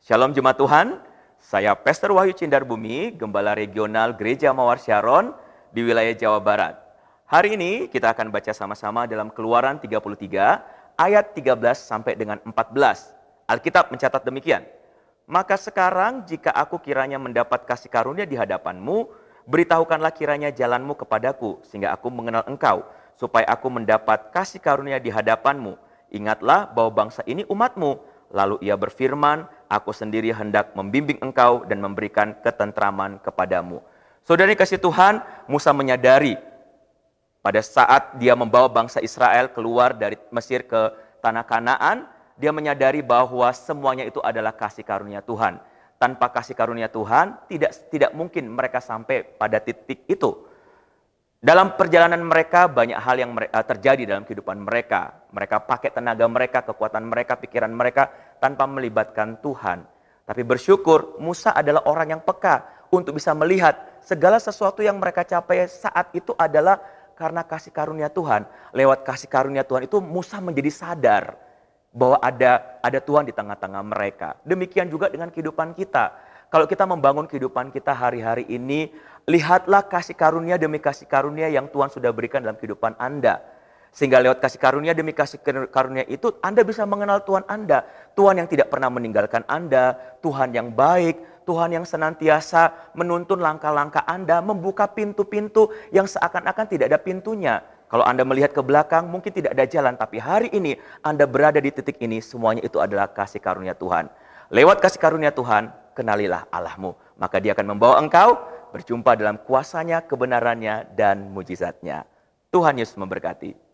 Shalom jemaat Tuhan, saya Pastor Wahyu Cindar Bumi, Gembala Regional Gereja Mawar Sharon di wilayah Jawa Barat. Hari ini kita akan baca sama-sama dalam keluaran 33 ayat 13 sampai dengan 14. Alkitab mencatat demikian. Maka sekarang jika aku kiranya mendapat kasih karunia di hadapanmu, beritahukanlah kiranya jalanmu kepadaku, sehingga aku mengenal engkau, supaya aku mendapat kasih karunia di hadapanmu. Ingatlah bahwa bangsa ini umatmu. Lalu ia berfirman, aku sendiri hendak membimbing engkau dan memberikan ketentraman kepadamu. Saudari kasih Tuhan, Musa menyadari pada saat dia membawa bangsa Israel keluar dari Mesir ke tanah Kanaan, dia menyadari bahwa semuanya itu adalah kasih karunia Tuhan. Tanpa kasih karunia Tuhan, tidak tidak mungkin mereka sampai pada titik itu. Dalam perjalanan mereka banyak hal yang eh, terjadi dalam kehidupan mereka. Mereka pakai tenaga mereka, kekuatan mereka, pikiran mereka tanpa melibatkan Tuhan. Tapi bersyukur Musa adalah orang yang peka untuk bisa melihat segala sesuatu yang mereka capai saat itu adalah karena kasih karunia Tuhan. Lewat kasih karunia Tuhan itu Musa menjadi sadar bahwa ada ada Tuhan di tengah-tengah mereka. Demikian juga dengan kehidupan kita. Kalau kita membangun kehidupan kita hari-hari ini Lihatlah kasih karunia demi kasih karunia yang Tuhan sudah berikan dalam kehidupan Anda. Sehingga lewat kasih karunia demi kasih karunia itu Anda bisa mengenal Tuhan Anda. Tuhan yang tidak pernah meninggalkan Anda, Tuhan yang baik, Tuhan yang senantiasa menuntun langkah-langkah Anda, membuka pintu-pintu yang seakan-akan tidak ada pintunya. Kalau Anda melihat ke belakang mungkin tidak ada jalan, tapi hari ini Anda berada di titik ini, semuanya itu adalah kasih karunia Tuhan. Lewat kasih karunia Tuhan, kenalilah Allahmu, maka dia akan membawa engkau berjumpa dalam kuasanya, kebenarannya, dan mujizatnya. Tuhan Yesus memberkati.